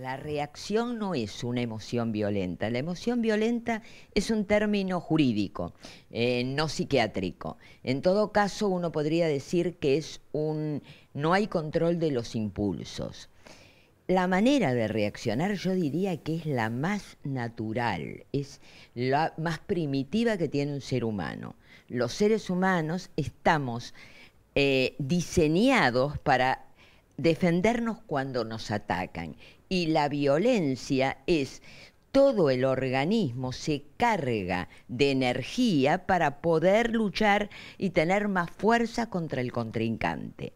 La reacción no es una emoción violenta. La emoción violenta es un término jurídico, eh, no psiquiátrico. En todo caso, uno podría decir que es un no hay control de los impulsos. La manera de reaccionar yo diría que es la más natural, es la más primitiva que tiene un ser humano. Los seres humanos estamos eh, diseñados para defendernos cuando nos atacan. Y la violencia es todo el organismo se carga de energía para poder luchar y tener más fuerza contra el contrincante.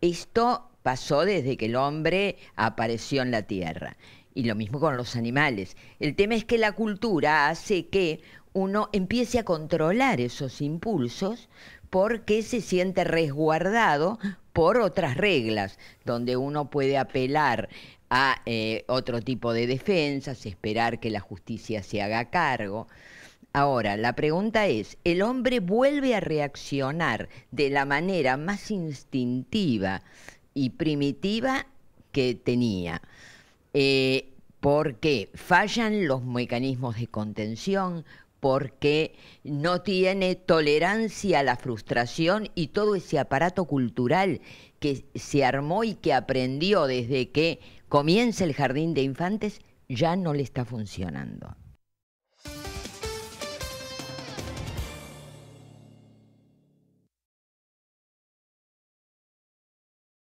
Esto pasó desde que el hombre apareció en la Tierra. Y lo mismo con los animales. El tema es que la cultura hace que uno empiece a controlar esos impulsos porque se siente resguardado por otras reglas, donde uno puede apelar a eh, otro tipo de defensas, esperar que la justicia se haga cargo. Ahora, la pregunta es, ¿el hombre vuelve a reaccionar de la manera más instintiva y primitiva que tenía? Eh, ¿Por qué? fallan los mecanismos de contención, porque no tiene tolerancia a la frustración y todo ese aparato cultural que se armó y que aprendió desde que comienza el jardín de infantes ya no le está funcionando.